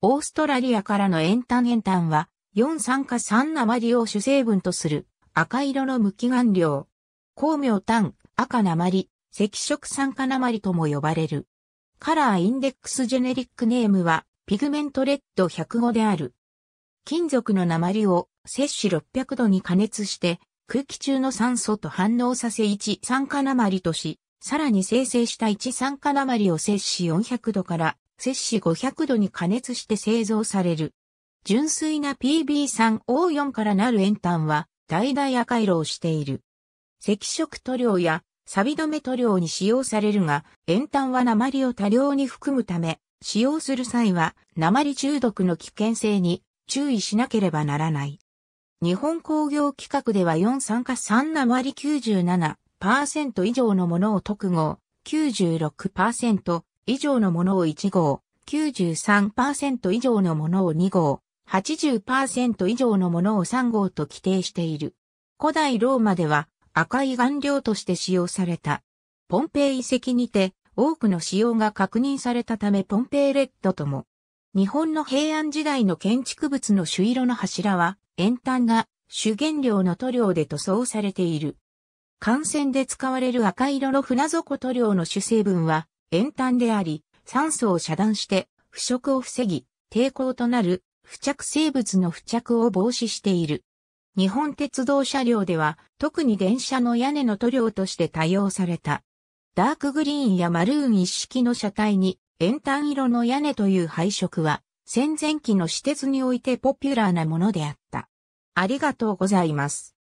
オーストラリアからの塩炭塩炭は、4酸化3鉛を主成分とする赤色の無機顔料。光明炭、赤鉛、赤色酸化鉛とも呼ばれる。カラーインデックスジェネリックネームは、ピグメントレッド105である。金属の鉛を摂氏600度に加熱して、空気中の酸素と反応させ1酸化鉛とし、さらに生成した1酸化鉛を摂氏400度から摂氏500度に加熱して製造される。純粋な PB3O4 からなる塩炭は、大々赤色をしている。赤色塗料や錆止め塗料に使用されるが、塩炭は鉛を多量に含むため、使用する際は鉛中毒の危険性に注意しなければならない。日本工業規格では4酸化3鉛97%以上のものを特合96%、以上のものを1号、93%以上のものを2号、80%以上のものを3号と規定している。古代ローマでは赤い顔料として使用された。ポンペイ遺跡にて多くの使用が確認されたためポンペイレッドとも。日本の平安時代の建築物の朱色の柱は円端が主原料の塗料で塗装されている。幹線で使われる赤色の船底塗料の主成分は円端であり、酸素を遮断して腐食を防ぎ、抵抗となる付着生物の付着を防止している。日本鉄道車両では特に電車の屋根の塗料として多用された。ダークグリーンやマルーン一式の車体に円端色の屋根という配色は戦前期の私鉄においてポピュラーなものであった。ありがとうございます。